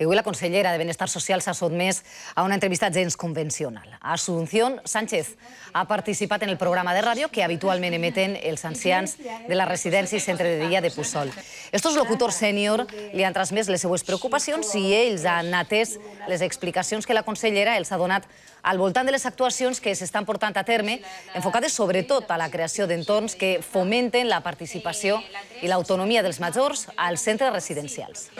I avui la consellera de Benestar Social s'ha sotmès a una entrevista gens convencional. Asunción Sánchez ha participat en el programa de ràdio que habitualment emeten els ancians de la residència i centre de dia de Pussol. Estos locutors sènior li han transmès les seues preocupacions i ells han atès les explicacions que la consellera els ha donat al voltant de les actuacions que s'estan portant a terme, enfocades sobretot a la creació d'entorns que fomenten la participació i l'autonomia dels majors als centres residencials.